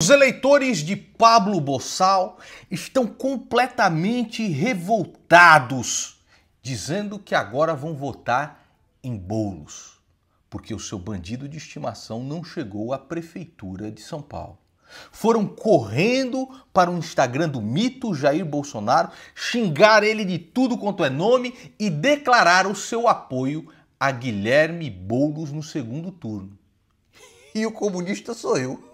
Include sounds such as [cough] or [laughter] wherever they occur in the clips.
Os eleitores de Pablo Bossal estão completamente revoltados, dizendo que agora vão votar em Bolos, porque o seu bandido de estimação não chegou à prefeitura de São Paulo. Foram correndo para o Instagram do mito Jair Bolsonaro, xingar ele de tudo quanto é nome e declarar o seu apoio a Guilherme Boulos no segundo turno. E o comunista sou eu.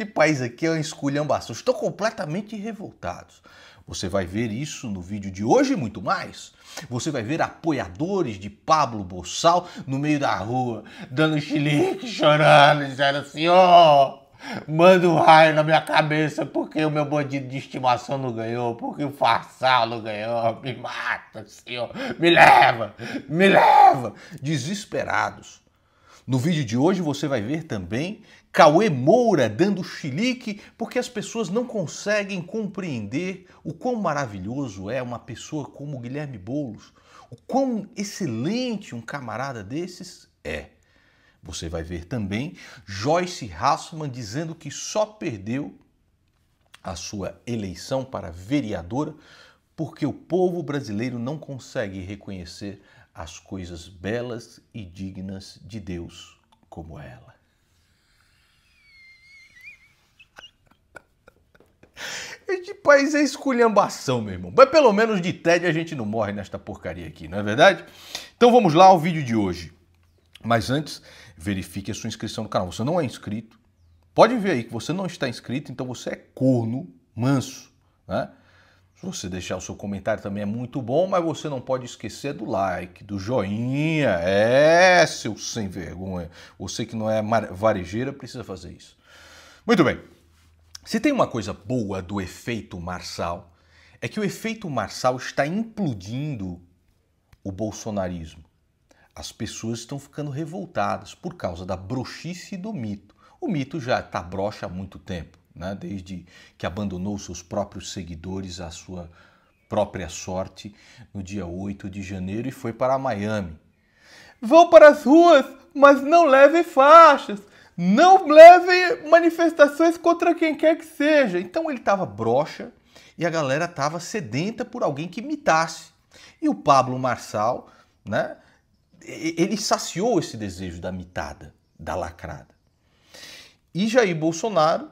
Este país aqui é uma esculhambação. Estou completamente revoltados. Você vai ver isso no vídeo de hoje e muito mais. Você vai ver apoiadores de Pablo Bossal no meio da rua, dando xilique, chorando, dizendo assim: ó, oh, manda um raio na minha cabeça porque o meu bandido de estimação não ganhou, porque o Farsal não ganhou, me mata, senhor, me leva, me leva. Desesperados. No vídeo de hoje você vai ver também Cauê Moura dando chilique porque as pessoas não conseguem compreender o quão maravilhoso é uma pessoa como Guilherme Boulos, o quão excelente um camarada desses é. Você vai ver também Joyce Hassman dizendo que só perdeu a sua eleição para vereadora porque o povo brasileiro não consegue reconhecer as coisas belas e dignas de Deus como ela. Este país é esculhambação, meu irmão. Mas pelo menos de tédio a gente não morre nesta porcaria aqui, não é verdade? Então vamos lá ao vídeo de hoje. Mas antes, verifique a sua inscrição no canal. Você não é inscrito. Pode ver aí que você não está inscrito, então você é corno, manso. Né? Se você deixar o seu comentário também é muito bom, mas você não pode esquecer do like, do joinha. É, seu sem vergonha. Você que não é varejeira precisa fazer isso. Muito bem. Se tem uma coisa boa do efeito Marçal, é que o efeito Marçal está implodindo o bolsonarismo. As pessoas estão ficando revoltadas por causa da broxice do mito. O mito já está broxa há muito tempo né? desde que abandonou seus próprios seguidores à sua própria sorte no dia 8 de janeiro e foi para Miami. Vão para as ruas, mas não levem faixas, não levem manifestações contra quem quer que seja. Então ele estava broxa e a galera estava sedenta por alguém que imitasse. E o Pablo Marçal, né, ele saciou esse desejo da mitada, da lacrada. E Jair Bolsonaro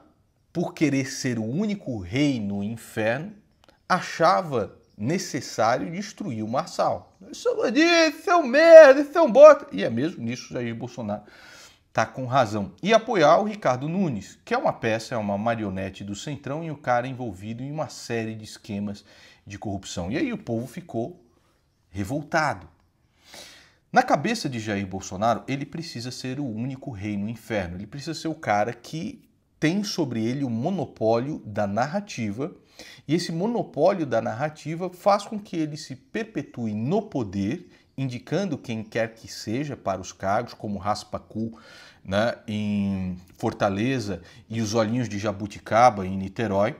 por querer ser o único rei no inferno, achava necessário destruir o Marçal. Isso é bandido, isso é um merda, isso é um bota. E é mesmo nisso Jair Bolsonaro tá com razão. E apoiar o Ricardo Nunes, que é uma peça, é uma marionete do Centrão e o cara envolvido em uma série de esquemas de corrupção. E aí o povo ficou revoltado. Na cabeça de Jair Bolsonaro, ele precisa ser o único rei no inferno. Ele precisa ser o cara que tem sobre ele o monopólio da narrativa, e esse monopólio da narrativa faz com que ele se perpetue no poder, indicando quem quer que seja para os cargos, como Raspacu né, em Fortaleza e os Olhinhos de Jabuticaba em Niterói.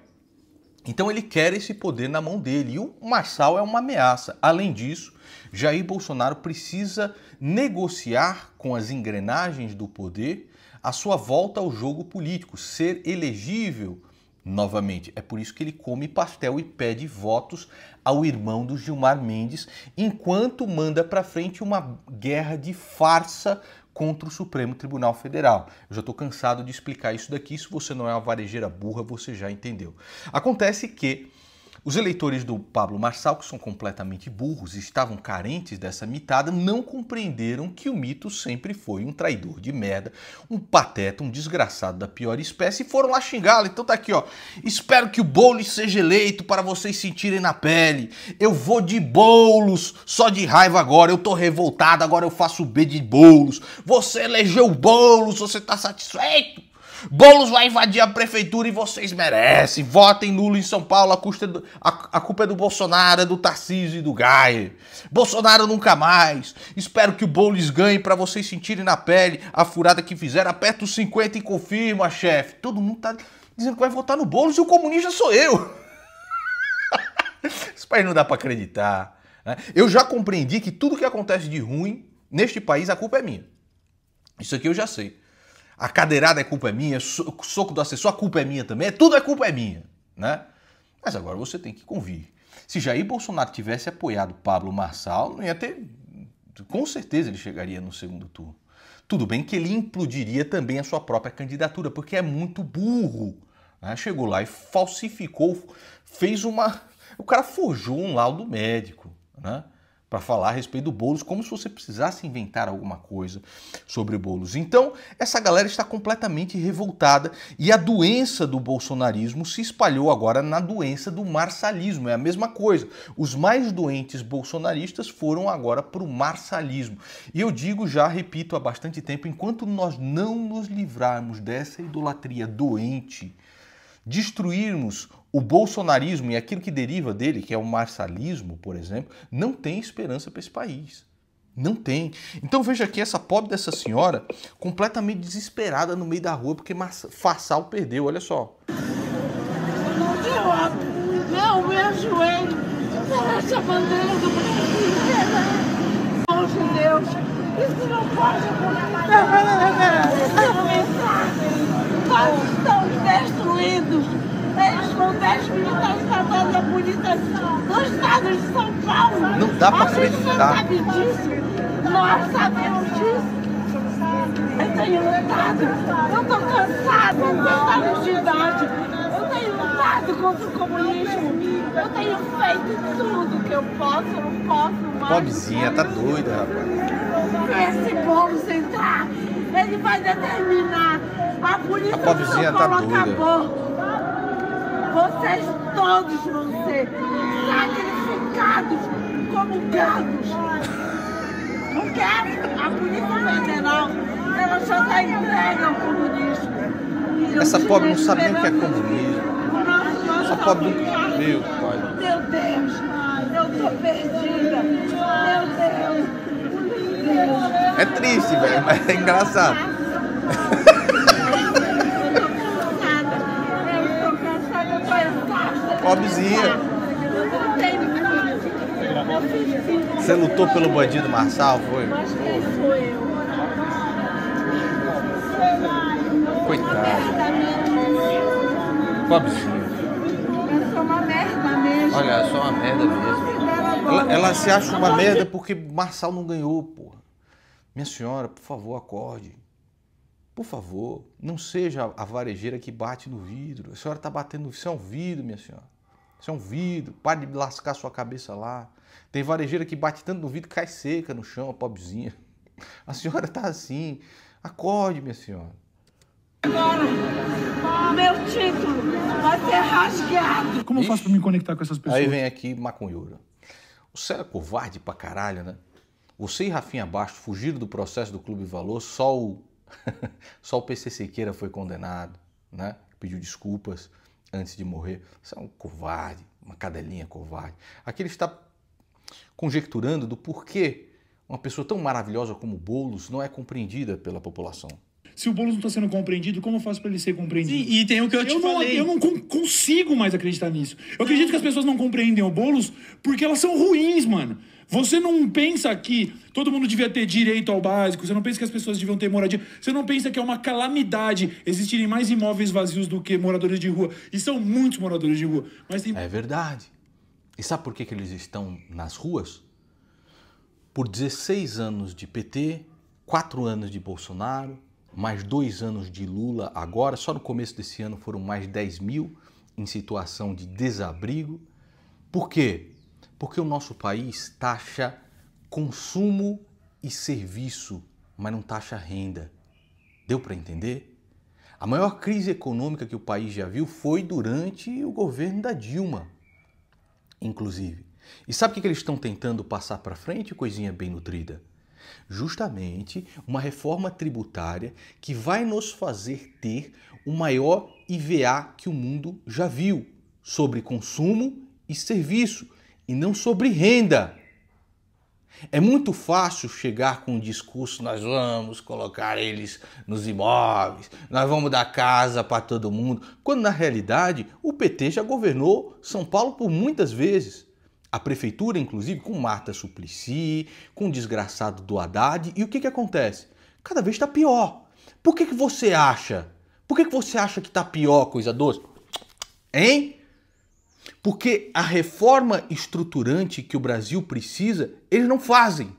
Então ele quer esse poder na mão dele e o Marçal é uma ameaça. Além disso, Jair Bolsonaro precisa negociar com as engrenagens do poder a sua volta ao jogo político, ser elegível novamente. É por isso que ele come pastel e pede votos ao irmão do Gilmar Mendes, enquanto manda para frente uma guerra de farsa contra o Supremo Tribunal Federal. Eu já estou cansado de explicar isso daqui, se você não é uma varejeira burra, você já entendeu. Acontece que os eleitores do Pablo Marçal, que são completamente burros e estavam carentes dessa mitada, não compreenderam que o mito sempre foi um traidor de merda, um pateta, um desgraçado da pior espécie e foram lá xingá-lo. Então tá aqui, ó. Espero que o Boulos seja eleito para vocês sentirem na pele. Eu vou de Boulos, só de raiva agora. Eu tô revoltado, agora eu faço B de Boulos. Você elegeu o Boulos, você tá satisfeito? Boulos vai invadir a prefeitura e vocês merecem. Votem nulo em São Paulo, a, custa do, a, a culpa é do Bolsonaro, é do Tarcísio e do Gaia. Bolsonaro nunca mais. Espero que o Boulos ganhe para vocês sentirem na pele a furada que fizeram. Aperta os 50 e confirma, chefe. Todo mundo tá dizendo que vai votar no Boulos e o comunista sou eu. [laughs] Isso aí não dá para acreditar. Né? Eu já compreendi que tudo que acontece de ruim neste país, a culpa é minha. Isso aqui eu já sei a cadeirada é culpa é minha, o soco do assessor, a culpa é minha também, é tudo é culpa é minha, né? Mas agora você tem que convir. Se Jair Bolsonaro tivesse apoiado Pablo Marçal, não ia ter. Com certeza ele chegaria no segundo turno. Tudo bem que ele implodiria também a sua própria candidatura, porque é muito burro. Né? Chegou lá e falsificou, fez uma. O cara forjou um laudo médico, né? para falar a respeito do Boulos, como se você precisasse inventar alguma coisa sobre Boulos. Então, essa galera está completamente revoltada e a doença do bolsonarismo se espalhou agora na doença do marsalismo. É a mesma coisa. Os mais doentes bolsonaristas foram agora para o marsalismo. E eu digo já, repito há bastante tempo, enquanto nós não nos livrarmos dessa idolatria doente, destruirmos o bolsonarismo e aquilo que deriva dele, que é o marçalismo, por exemplo, não tem esperança para esse país. Não tem. Então veja aqui essa pobre dessa senhora completamente desesperada no meio da rua porque Farsal perdeu, olha só. Não meu joelho. Essa bandeira do Brasil. Deus. Isso não pode acontecer. Não, não, não, não. não destruídos. Eles vão desmilitarizar a polícia do estado de São Paulo. Não dá para acreditar. sabe disso. Nós sabemos disso. Eu tenho lutado. Eu estou cansada, eu anos de idade. Eu tenho lutado contra o comunismo. Eu tenho feito tudo que eu posso, eu não posso mais. Pobrezinha, tá doida, rapaz. Se esse Boulos entrar, ele vai determinar a polícia a de São Paulo tá acabou. Vocês todos vão ser sacrificados como gados. Porque a Polícia Federal, ela só está entregue ao comunismo. Essa pobre não sabe nem o que é comunismo. Essa pobre Meu pai. Meu Deus, eu tô perdida. Meu Deus. Meu Deus. É triste, velho, mas é engraçado. [laughs] pobrezinha. Você lutou pelo bandido Marçal, foi? Coitado. Pobrezinha. Eu sou uma merda mesmo. Olha, eu é sou uma merda mesmo. Ela, ela se acha uma merda porque Marçal não ganhou, porra. Minha senhora, por favor, acorde. Por favor, não seja a varejeira que bate no vidro. A senhora está batendo, no seu é vidro, minha senhora. Isso é um vidro, para de lascar sua cabeça lá. Tem varejeira que bate tanto no vidro que cai seca no chão, a pobrezinha. A senhora tá assim. Acorde, minha senhora. Agora, meu título vai ser rasgado. Como eu faço pra me conectar com essas pessoas? Aí vem aqui macunhura. O Célio é covarde pra caralho, né? Você e Rafinha Baixo fugiram do processo do Clube Valor, só o, [laughs] só o PC Sequeira foi condenado, né? Pediu desculpas antes de morrer. Você é um covarde, uma cadelinha covarde. Aqui ele está conjecturando do porquê uma pessoa tão maravilhosa como Boulos não é compreendida pela população. Se o Boulos não está sendo compreendido, como eu faço para ele ser compreendido? Sim, e tem o que eu te eu não, falei. eu não consigo mais acreditar nisso. Eu acredito que as pessoas não compreendem o Boulos porque elas são ruins, mano. Você não pensa que todo mundo devia ter direito ao básico, você não pensa que as pessoas deviam ter moradia, você não pensa que é uma calamidade existirem mais imóveis vazios do que moradores de rua. E são muitos moradores de rua. Mas tem... É verdade. E sabe por que, que eles estão nas ruas? Por 16 anos de PT, 4 anos de Bolsonaro, mais dois anos de Lula agora, só no começo desse ano foram mais 10 mil em situação de desabrigo. Por quê? Porque o nosso país taxa consumo e serviço, mas não taxa renda. Deu para entender? A maior crise econômica que o país já viu foi durante o governo da Dilma, inclusive. E sabe o que eles estão tentando passar para frente, coisinha bem nutrida? Justamente uma reforma tributária que vai nos fazer ter o maior IVA que o mundo já viu sobre consumo e serviço e não sobre renda. É muito fácil chegar com um discurso: nós vamos colocar eles nos imóveis, nós vamos dar casa para todo mundo, quando na realidade o PT já governou São Paulo por muitas vezes. A prefeitura, inclusive, com Marta Suplicy, com o desgraçado do Haddad. E o que, que acontece? Cada vez está pior. Por que, que você acha? Por que, que você acha que está pior, coisa doce? Hein? Porque a reforma estruturante que o Brasil precisa, eles não fazem.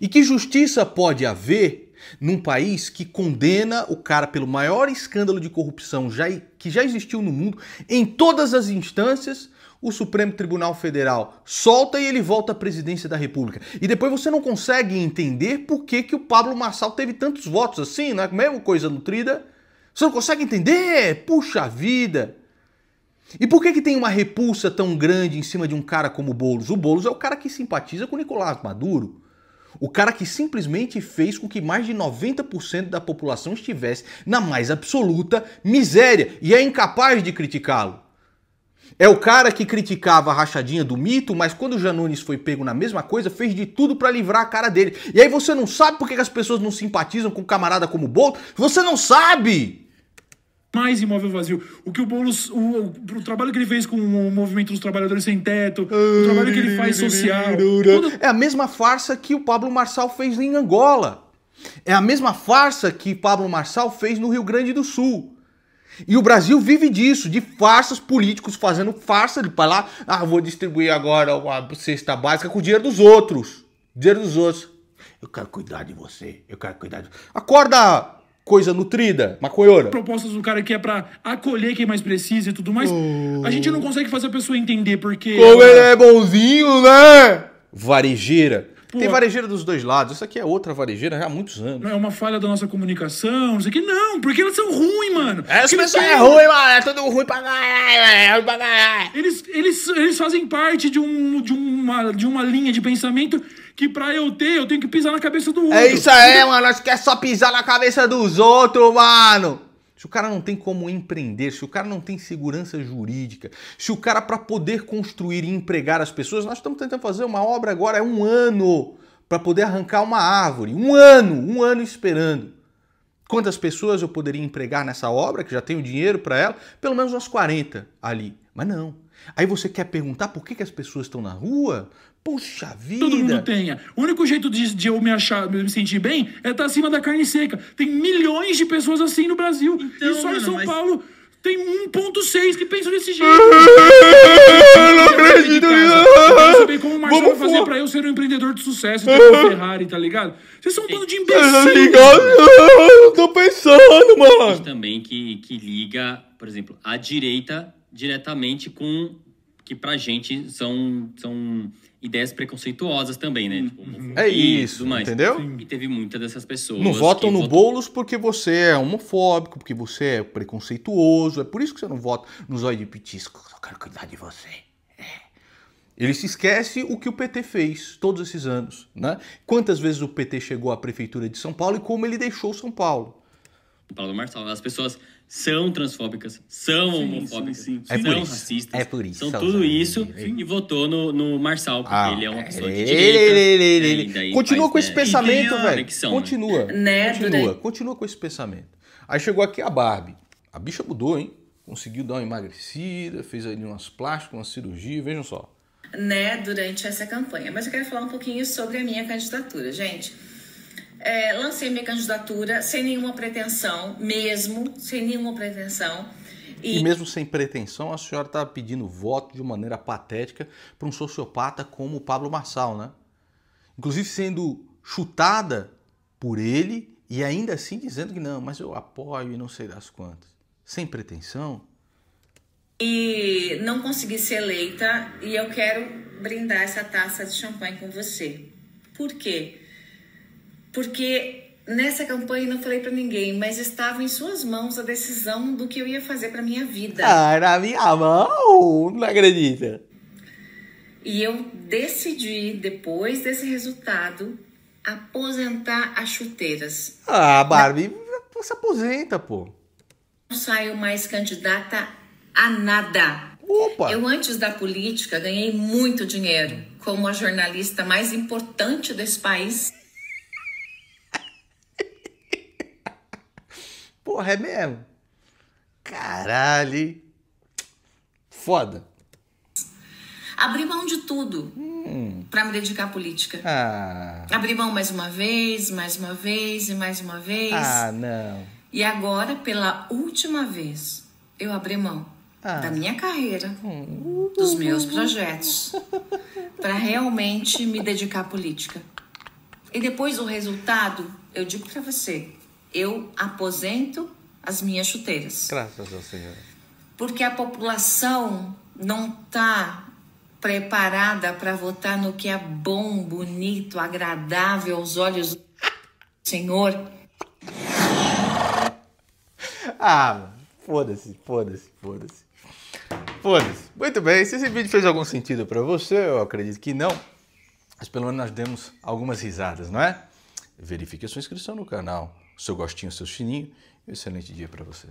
E que justiça pode haver num país que condena o cara pelo maior escândalo de corrupção já, que já existiu no mundo, em todas as instâncias, o Supremo Tribunal Federal solta e ele volta à presidência da República. E depois você não consegue entender por que, que o Pablo Marçal teve tantos votos assim, não é mesma coisa nutrida? Você não consegue entender? Puxa vida! E por que, que tem uma repulsa tão grande em cima de um cara como o Boulos? O Boulos é o cara que simpatiza com Nicolás Maduro. O cara que simplesmente fez com que mais de 90% da população estivesse na mais absoluta miséria e é incapaz de criticá-lo. É o cara que criticava a rachadinha do mito, mas quando o Janones foi pego na mesma coisa, fez de tudo para livrar a cara dele. E aí você não sabe por que as pessoas não simpatizam com um camarada como o Bolsonaro? Você não sabe! mais imóvel vazio. O que o Boulos. O, o, o, trabalho que ele fez com o movimento dos trabalhadores sem teto, o trabalho que ele faz social. Tudo... É a mesma farsa que o Pablo Marçal fez em Angola. É a mesma farsa que Pablo Marçal fez no Rio Grande do Sul. E o Brasil vive disso, de farsas políticos fazendo farsa de para lá. Ah, vou distribuir agora uma cesta básica com o dinheiro dos outros. Dinheiro dos outros. Eu quero cuidar de você. Eu quero cuidar de. Acorda, coisa nutrida, maconheira. Propostas do cara que é pra acolher quem mais precisa e tudo mais. Oh. A gente não consegue fazer a pessoa entender porque. Como ele é bonzinho, né? Varejeira. Pô, Tem varejeira dos dois lados. Isso aqui é outra varejeira há muitos anos. Não é uma falha da nossa comunicação, não sei o que. Não, porque elas são ruins, mano. Essa pessoa é, é ruim, mano. É tudo ruim pra caralho, é pra caralho. Eles, eles, eles fazem parte de, um, de, uma, de uma linha de pensamento que pra eu ter, eu tenho que pisar na cabeça do é outro. É isso aí, Entendeu? mano. Nós quer é só pisar na cabeça dos outros, mano. Se o cara não tem como empreender, se o cara não tem segurança jurídica, se o cara, para poder construir e empregar as pessoas, nós estamos tentando fazer uma obra agora, é um ano para poder arrancar uma árvore. Um ano, um ano esperando. Quantas pessoas eu poderia empregar nessa obra, que já tenho dinheiro para ela? Pelo menos umas 40 ali. Mas não. Aí você quer perguntar por que, que as pessoas estão na rua? Puxa vida! Todo mundo tenha. O único jeito de, de eu me achar, de me sentir bem é estar tá acima da carne seca. Tem milhões de pessoas assim no Brasil. Então, e só mano, em São mas... Paulo tem 1.6 que pensam desse jeito. [laughs] Eu não acredito nisso. saber como o Marcelo Vamos vai fazer pra eu ser um empreendedor de sucesso, [laughs] ter uma Ferrari, tá ligado? Vocês são um bando de imbecil. Tá ligado? Eu tô pensando, mano. também que, que liga, por exemplo, a direita diretamente com que pra gente são... são ideias preconceituosas também, né? Uhum. Tipo, é isso, entendeu? E teve muitas dessas pessoas. Não votam no votam... Boulos porque você é homofóbico, porque você é preconceituoso. É por isso que você não vota nos olhos de pitisco. Eu quero cuidar de você. É. Ele se esquece o que o PT fez todos esses anos, né? Quantas vezes o PT chegou à prefeitura de São Paulo e como ele deixou São Paulo. Paulo Marçal, as pessoas são transfóbicas, são sim, homofóbicas, sim, sim. são é isso. racistas. É por isso. São tudo é isso e votou no, no Marçal, porque ah, ele é uma pessoa de direita. Ele, né, Continua com né, esse pensamento, velho. Né? Continua. Continua, continua com esse pensamento. Aí chegou aqui a Barbie. A bicha mudou, hein? Conseguiu dar uma emagrecida, fez ali umas plásticas, uma cirurgia, vejam só. Né, durante essa campanha. Mas eu quero falar um pouquinho sobre a minha candidatura, gente é, lancei minha candidatura sem nenhuma pretensão, mesmo, sem nenhuma pretensão. E... e, mesmo sem pretensão, a senhora está pedindo voto de maneira patética para um sociopata como o Pablo Marçal, né? Inclusive sendo chutada por ele e ainda assim dizendo que não, mas eu apoio e não sei das quantas. Sem pretensão. E não consegui ser eleita e eu quero brindar essa taça de champanhe com você. Por quê? porque nessa campanha não falei para ninguém, mas estava em suas mãos a decisão do que eu ia fazer para minha vida. Ah, na minha mão? Não acredita. E eu decidi, depois desse resultado, aposentar as chuteiras. Ah, Barbie, você aposenta, pô. Não saio mais candidata a nada. Opa! Eu, antes da política, ganhei muito dinheiro como a jornalista mais importante desse país. Porra, é mesmo? Caralho. Foda. Abri mão de tudo hum. para me dedicar à política. Ah. Abri mão mais uma vez, mais uma vez e mais uma vez. Ah, não. E agora, pela última vez, eu abri mão ah. da minha carreira, hum. dos meus projetos, [laughs] para realmente me dedicar à política. E depois o resultado, eu digo para você, eu aposento as minhas chuteiras. Graças ao Senhor. Porque a população não está preparada para votar no que é bom, bonito, agradável aos olhos do Senhor. Ah, foda-se, foda-se, foda-se. Foda-se. Muito bem, se esse vídeo fez algum sentido para você, eu acredito que não. Mas pelo menos nós demos algumas risadas, não é? Verifique a sua inscrição no canal seu gostinho, seu sininho. E um excelente dia para você.